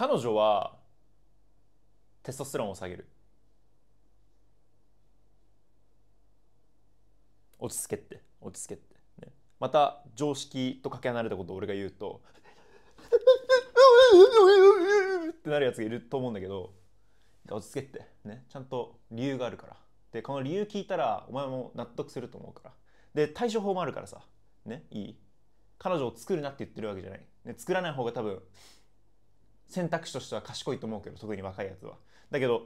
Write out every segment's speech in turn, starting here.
彼女はテストステロンを下げる落ち着けって落ち着けって、ね、また常識とかけ離れたことを俺が言うとってなるやつがいると思うんだけど落ち着けってねちゃんと理由があるからでこの理由聞いたらお前も納得すると思うからで対処法もあるからさねいい彼女を作るなって言ってるわけじゃない、ね、作らない方が多分選択肢としては賢いと思うけど特に若いやつはだけど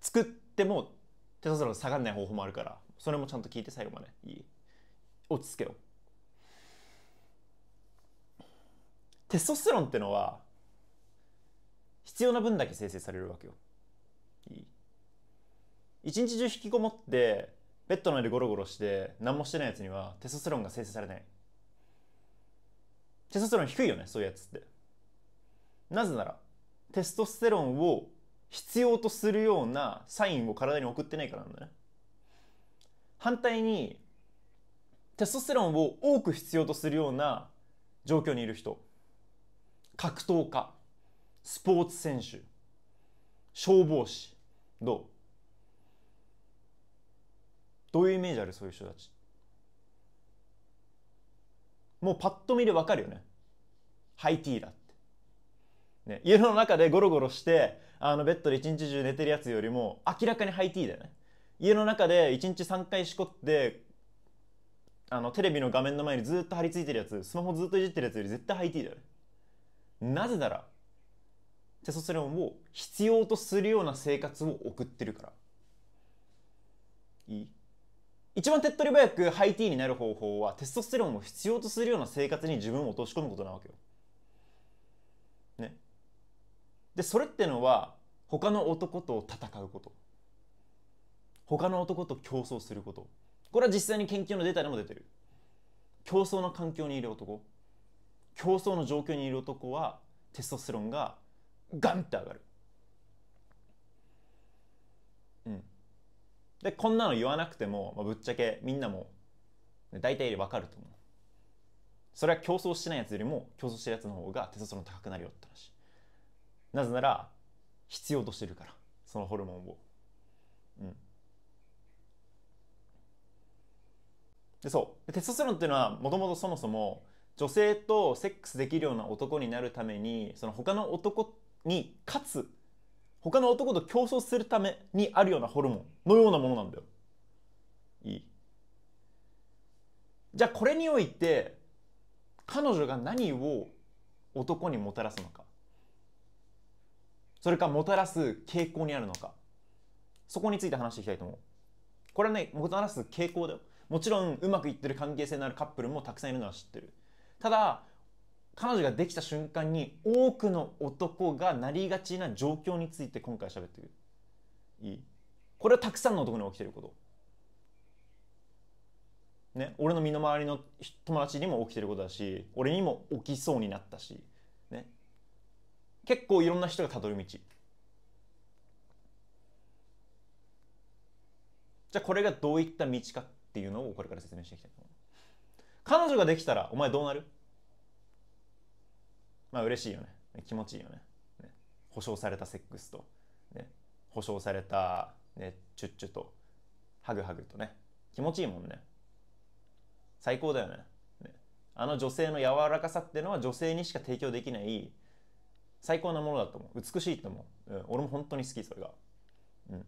作ってもテトスロン下がんない方法もあるからそれもちゃんと聞いて最後までいい落ち着けよテストステロンってのは必要な分だけ生成されるわけよいい一日中引きこもってベッドの上でゴロゴロして何もしてないやつにはテストステロンが生成されないテストステロン低いよねそういうやつってなぜならテストステロンを必要とするようなサインを体に送ってないからなんだね反対にテストステロンを多く必要とするような状況にいる人格闘家スポーツ選手消防士どうどういうイメージあるそういう人たちもうパッと見でわかるよねハイティーだってね、家の中でゴロゴロしてあのベッドで一日中寝てるやつよりも明らかにハイティーだよね家の中で一日3回しこってあのテレビの画面の前にずっと張り付いてるやつスマホずっといじってるやつより絶対ハイティーだよねなぜならテソステロンを必要とするような生活を送ってるからいい一番手っ取り早くハイティーになる方法はテストステロンを必要とするような生活に自分を落とし込むことなわけよでそれってのは他の男と戦うこと他の男と競争することこれは実際に研究のデータでも出てる競争の環境にいる男競争の状況にいる男はテストステロンがガンって上がるうんでこんなの言わなくても、まあ、ぶっちゃけみんなも大体わかると思うそれは競争してないやつよりも競争してるやつの方がテストステロン高くなるよって話なぜなら必要としてるからそのホルモンを。うん、でそうテストステロンっていうのはもともとそもそも女性とセックスできるような男になるためにその他の男に勝つ他の男と競争するためにあるようなホルモンのようなものなんだよ。いいじゃあこれにおいて彼女が何を男にもたらすのかそれかもたらす傾向にあるのかそこについて話していきたいと思うこれはねもたらす傾向だよもちろんうまくいってる関係性のあるカップルもたくさんいるのは知ってるただ彼女ができた瞬間に多くの男がなりがちな状況について今回喋っていいいこれはたくさんの男に起きてることね俺の身の回りの友達にも起きてることだし俺にも起きそうになったし結構いろんな人がたどる道じゃあこれがどういった道かっていうのをこれから説明していきたいと思います彼女ができたらお前どうなるまあ嬉しいよね気持ちいいよねね保証されたセックスと、ね、保証された、ね、チュッチュとハグハグとね気持ちいいもんね最高だよねねあの女性の柔らかさっていうのは女性にしか提供できない最高なものだと思う美しいと思う、うん、俺も本当に好きそれがうん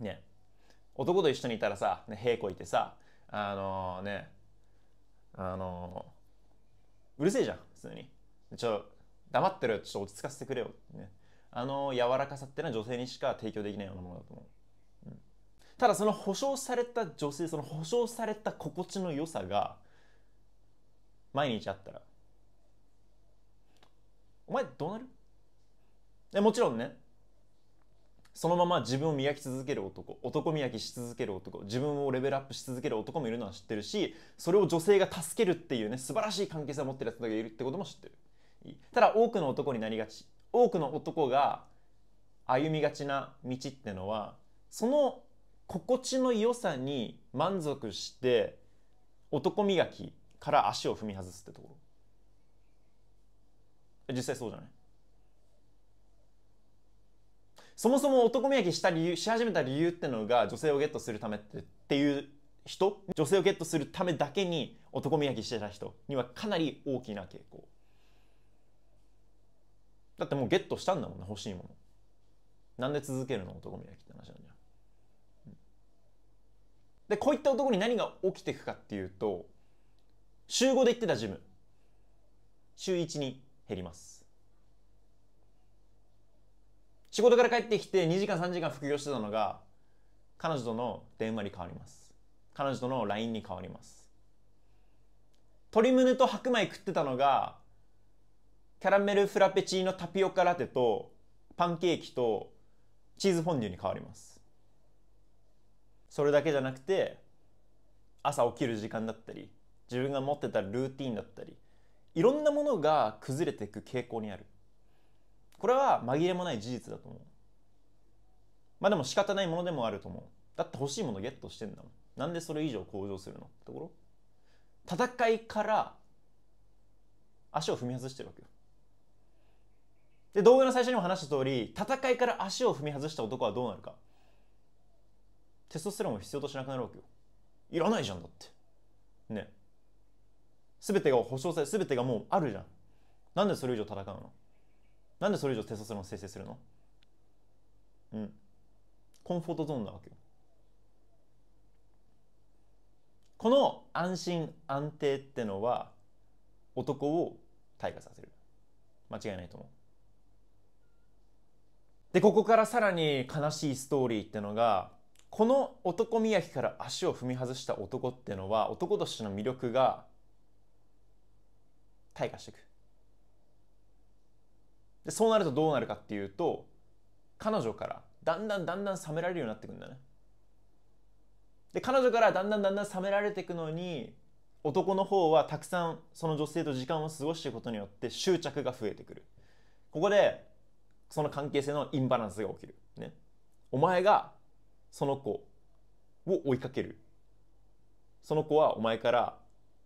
ね男と一緒にいたらさ、ね、平子いてさあのー、ねあのー、うるせえじゃん普通にちょ黙ってるちょっと落ち着かせてくれよ、ね、あの柔らかさってのは女性にしか提供できないようなものだと思う、うん、ただその保証された女性その保証された心地の良さが毎日あったらお前どうなるでもちろんねそのまま自分を磨き続ける男男磨きし続ける男自分をレベルアップし続ける男もいるのは知ってるしそれを女性が助けるっていうね素晴らしい関係性を持ってるやつがいるってことも知ってるただ多くの男になりがち多くの男が歩みがちな道ってのはその心地の良さに満足して男磨きから足を踏み外すってところ実際そうじゃないそもそも男磨きした理由し始めた理由ってのが女性をゲットするためってっていう人女性をゲットするためだけに男磨きしてた人にはかなり大きな傾向だってもうゲットしたんだもんね欲しいものなんで続けるの男磨きって話なんじゃでこういった男に何が起きていくかっていうと週5で行ってたジム週1に減ります仕事から帰ってきて2時間3時間副業してたのが彼女との電話に変わります彼女との LINE に変わります鶏胸と白米食ってたのがキャラメルフラペチーノタピオカラテとパンケーキとチーズフォンデュに変わりますそれだけじゃなくて朝起きる時間だったり自分が持ってたルーティンだったりいろんなものが崩れていく傾向にあるこれは紛れもない事実だと思うまあでも仕方ないものでもあると思うだって欲しいものゲットしてんだもんなんでそれ以上向上するのところ戦いから足を踏み外してるわけよで動画の最初にも話した通り戦いから足を踏み外した男はどうなるかテストステロンを必要としなくなるわけよいらないじゃんだってね全てが保証され全てがもうあるじゃんなんでそれ以上戦うのなんでそれ以上テストステロン生成するのうんコンフォートゾーンなわけよこの安心安定ってのは男を退化させる間違いないと思うでここからさらに悲しいストーリーってのがこの男磨きから足を踏み外した男ってのは男としての魅力が退化していくでそうなるとどうなるかっていうと彼女からだんだんだんだん冷められるようになってくんだねで彼女からだんだんだんだん冷められていくのに男の方はたくさんその女性と時間を過ごしていくことによって執着が増えてくるここでその関係性のインバランスが起きるねお前がその子を追いかけるその子はお前から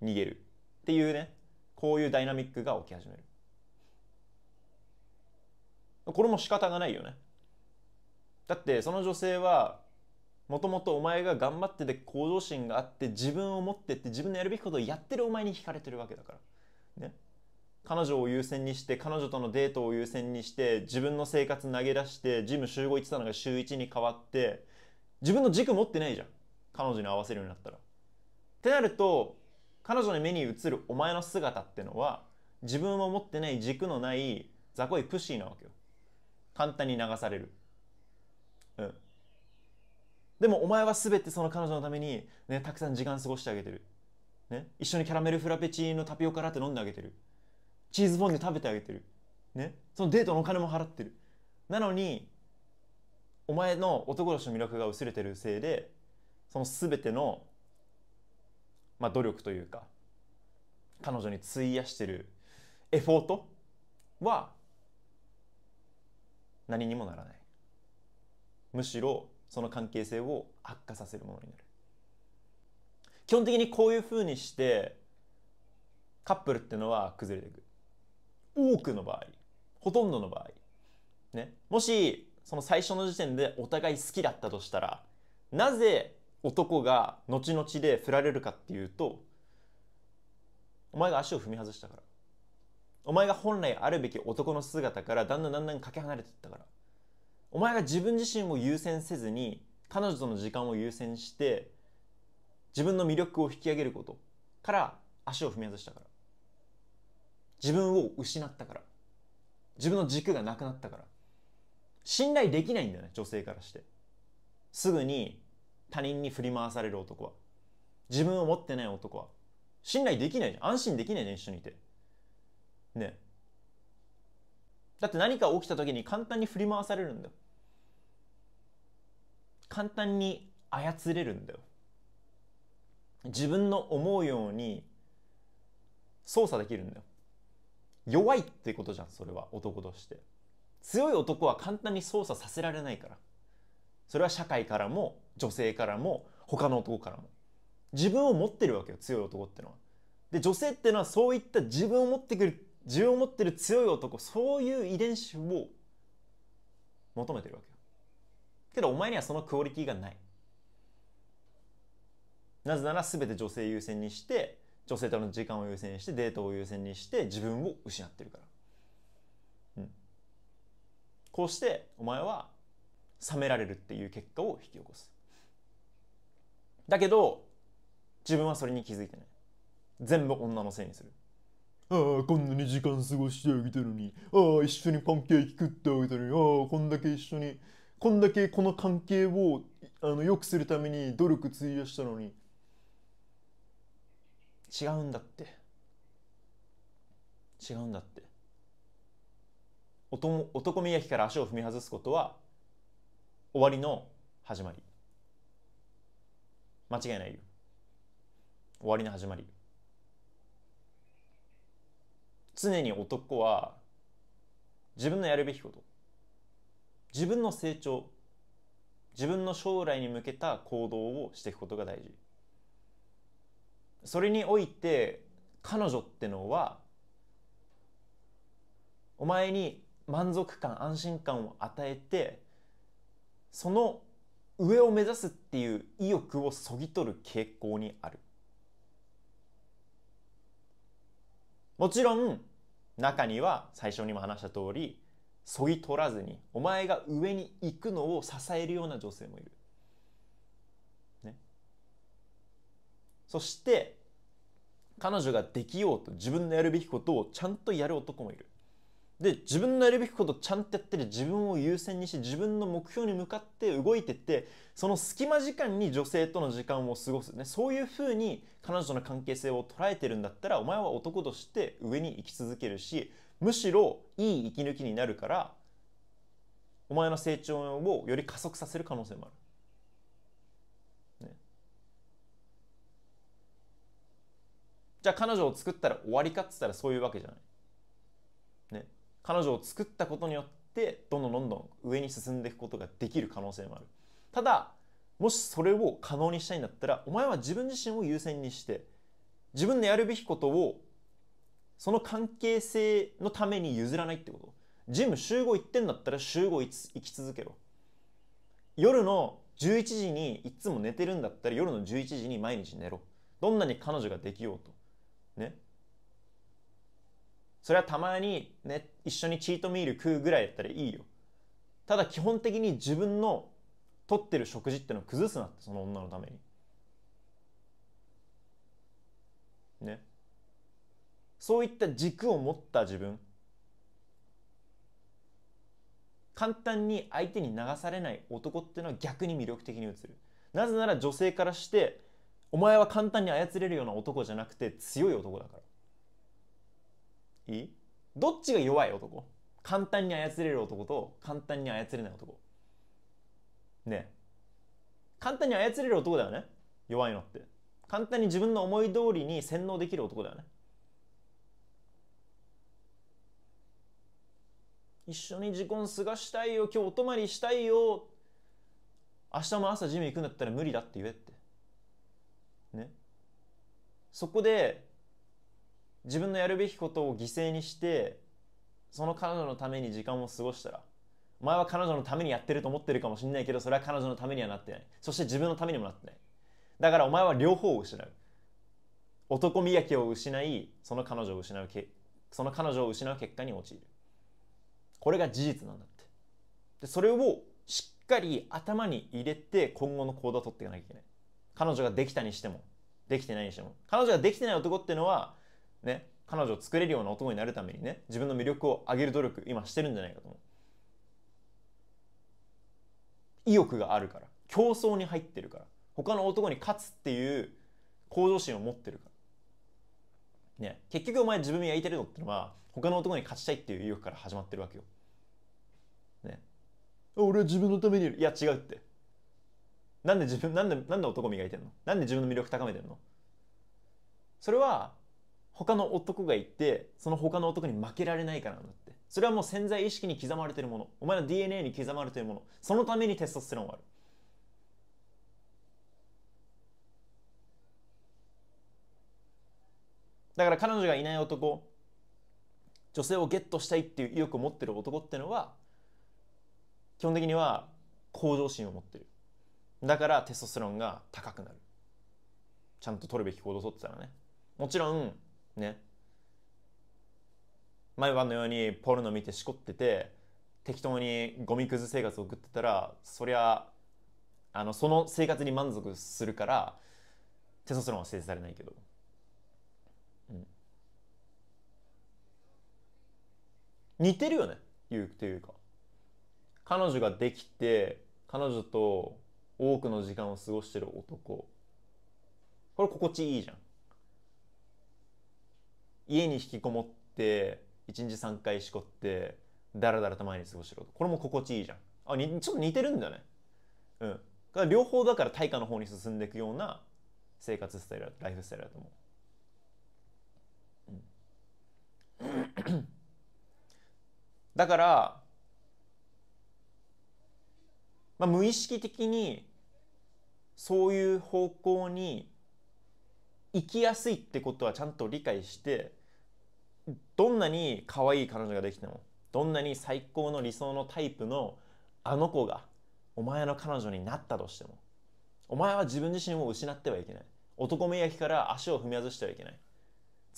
逃げるっていうねこういうダイナミックが起き始めるこれも仕方がないよねだってその女性はもともとお前が頑張ってて向上心があって自分を持ってって自分のやるべきことをやってるお前に惹かれてるわけだからね彼女を優先にして彼女とのデートを優先にして自分の生活投げ出してジム週5行ってたのが週1に変わって自分の軸持ってないじゃん彼女に合わせるようになったら。ってなると彼女の目に映るお前の姿ってのは自分を持ってない軸のない雑魚いプシーなわけよ簡単に流されるうんでもお前は全てその彼女のために、ね、たくさん時間過ごしてあげてる、ね、一緒にキャラメルフラペチーノタピオカラテ飲んであげてるチーズフォンデュ食べてあげてる、ね、そのデートのお金も払ってるなのにお前の男としての魅力が薄れてるせいでその全てのまあ、努力というか彼女に費やしてるエフォートは何にもならないむしろその関係性を悪化させるものになる基本的にこういうふうにしてカップルっていうのは崩れていく多くの場合ほとんどの場合ねもしその最初の時点でお互い好きだったとしたらなぜ男が後々で振られるかっていうとお前が足を踏み外したからお前が本来あるべき男の姿からだんだんだんだんかけ離れていったからお前が自分自身を優先せずに彼女との時間を優先して自分の魅力を引き上げることから足を踏み外したから自分を失ったから自分の軸がなくなったから信頼できないんだよね女性からしてすぐに他人に振り回される男は自分を持ってない男は信頼できないじゃん安心できないじゃん一緒にいてねだって何か起きた時に簡単に振り回されるんだよ簡単に操れるんだよ自分の思うように操作できるんだよ弱いってことじゃんそれは男として強い男は簡単に操作させられないからそれは社会からも女性からも他の男からも自分を持ってるわけよ強い男ってのは。で女性ってのはそういった自分を持ってくる自分を持ってる強い男そういう遺伝子を求めてるわけよ。けどお前にはそのクオリティがない。なぜなら全て女性優先にして女性との時間を優先してデートを優先にして自分を失ってるから。うん、こうしてお前は冷められるっていう結果を引き起こすだけど自分はそれに気づいてない全部女のせいにするああこんなに時間過ごしてあげたのにああ一緒にパンケーキ食ってあげたのにああこんだけ一緒にこんだけこの関係をあの良くするために努力費やしたのに違うんだって違うんだって男男磨きから足を踏み外すことは終わりの始まり間違いないよ終わりの始まり常に男は自分のやるべきこと自分の成長自分の将来に向けた行動をしていくことが大事それにおいて彼女ってのはお前に満足感安心感を与えてその上を目指すっていう意欲をそぎ取る傾向にあるもちろん中には最初にも話した通りそぎ取らずにお前が上に行くのを支えるような女性もいる。ね、そして彼女ができようと自分のやるべきことをちゃんとやる男もいる。で自分のやるべきことちゃんとやってる自分を優先にして自分の目標に向かって動いてってその隙間時間に女性との時間を過ごす、ね、そういうふうに彼女の関係性を捉えてるんだったらお前は男として上に生き続けるしむしろいい息抜きになるからお前の成長をより加速させる可能性もある。ね、じゃあ彼女を作ったら終わりかっつったらそういうわけじゃない。ね彼女を作ったことによってどんどんどんどん上に進んでいくことができる可能性もあるただもしそれを可能にしたいんだったらお前は自分自身を優先にして自分のやるべきことをその関係性のために譲らないってことジム集合行ってんだったらいつ行き続けろ夜の11時にいつも寝てるんだったら夜の11時に毎日寝ろどんなに彼女ができようとねそれはたまにね、一緒にチートミール食うぐらいやったらいいよ。ただ基本的に自分の取ってる食事ってのを崩すなって、その女のために。ね。そういった軸を持った自分。簡単に相手に流されない男っていうのは逆に魅力的に映る。なぜなら女性からして、お前は簡単に操れるような男じゃなくて強い男だから。いいどっちが弱い男簡単に操れる男と簡単に操れない男。ね簡単に操れる男だよね。弱いのって。簡単に自分の思い通りに洗脳できる男だよね。一緒に時間過ごしたいよ。今日お泊まりしたいよ。明日も朝ジム行くんだったら無理だって言えって。ね。そこで自分のやるべきことを犠牲にしてその彼女のために時間を過ごしたらお前は彼女のためにやってると思ってるかもしんないけどそれは彼女のためにはなってないそして自分のためにもなってないだからお前は両方を失う男磨きを失いその彼女を失うけその彼女を失う結果に陥るこれが事実なんだってでそれをしっかり頭に入れて今後の行動を取っていかなきゃいけない彼女ができたにしてもできてないにしても彼女ができてない男っていうのはね、彼女を作れるような男になるためにね、自分の魅力を上げる努力、今してるんじゃないかと思う。意欲があるから。競争に入ってるから。他の男に勝つっていう向上心を持ってるから。ね、結局お前自分焼いてるのってのは、他の男に勝ちたいっていう意欲から始まってるわけよ。ね。俺は自分のためにいる。いや、違うって。なんで自分、なんで、なんで男磨いてんのなんで自分の魅力高めてんのそれは、他の男がいてその他の男に負けられないからなんだってそれはもう潜在意識に刻まれてるものお前の DNA に刻まれてるものそのためにテストステロンはあるだから彼女がいない男女性をゲットしたいっていう意欲を持ってる男ってのは基本的には向上心を持ってるだからテストステロンが高くなるちゃんと取るべき行動をとってたらねもちろんね毎晩のようにポルノ見てしこってて適当にゴミくず生活を送ってたらそりゃあのその生活に満足するからテストスロンは生成されないけど、うん、似てるよね言うというか彼女ができて彼女と多くの時間を過ごしてる男これ心地いいじゃん家に引きこもって1日3回しこってダラダラと毎日過ごしてるこれも心地いいじゃんあにちょっと似てるんだねうん両方だから対価の方に進んでいくような生活スタイルライフスタイルだと思う、うん、だから、まあ、無意識的にそういう方向に生きやすいってことはちゃんと理解してどんなに可愛い彼女ができてもどんなに最高の理想のタイプのあの子がお前の彼女になったとしてもお前は自分自身を失ってはいけない男目焼きから足を踏み外してはいけない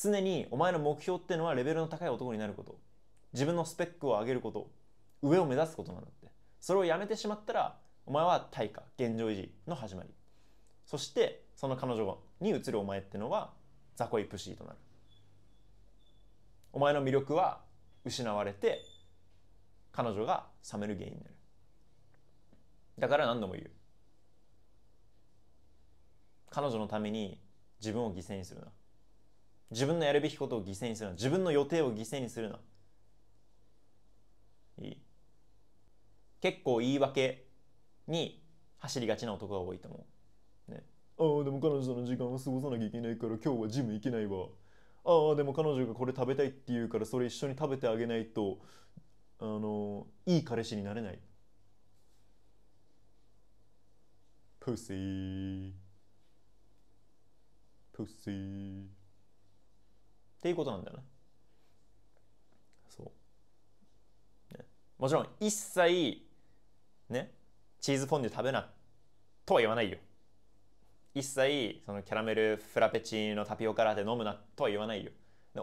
常にお前の目標ってのはレベルの高い男になること自分のスペックを上げること上を目指すことなんだってそれをやめてしまったらお前は対価現状維持の始まりそしてその彼女に移るお前ってのは雑魚いプシーとなるお前の魅力は失われて彼女が冷める原因になるだから何度も言う彼女のために自分を犠牲にするな自分のやるべきことを犠牲にするな自分の予定を犠牲にするないい結構言い訳に走りがちな男が多いと思うああ、でも彼女との時間を過ごさなきゃいけないから今日はジム行けないわ。ああ、でも彼女がこれ食べたいって言うからそれ一緒に食べてあげないと、あの、いい彼氏になれない。プッシー。プッシー。っていうことなんだよね。そう。ね、もちろん、一切、ね、チーズフォンデュ食べな、とは言わないよ。一切そのキャラメルフラペチーノタピオカラテ飲むなとは言わないよ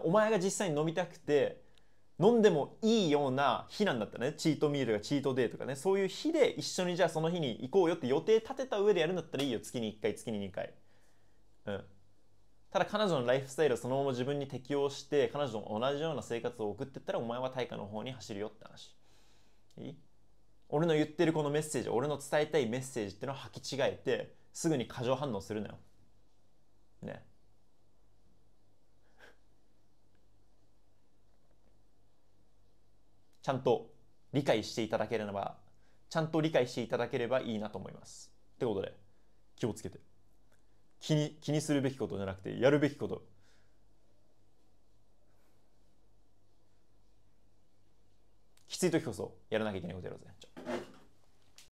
お前が実際に飲みたくて飲んでもいいような日なんだったねチートミールがチートデーとかねそういう日で一緒にじゃあその日に行こうよって予定立てた上でやるんだったらいいよ月に1回月に2回うんただ彼女のライフスタイルをそのまま自分に適応して彼女と同じような生活を送ってったらお前は大化の方に走るよって話いい俺の言ってるこのメッセージ俺の伝えたいメッセージってのを履き違えてすぐに過剰反応するのよ。ね。ちゃんと理解していただければ、ちゃんと理解していただければいいなと思います。ってことで、気をつけて。気に、気にするべきことじゃなくて、やるべきこと。きつい時こそやらなきゃいけないことやろうぜ。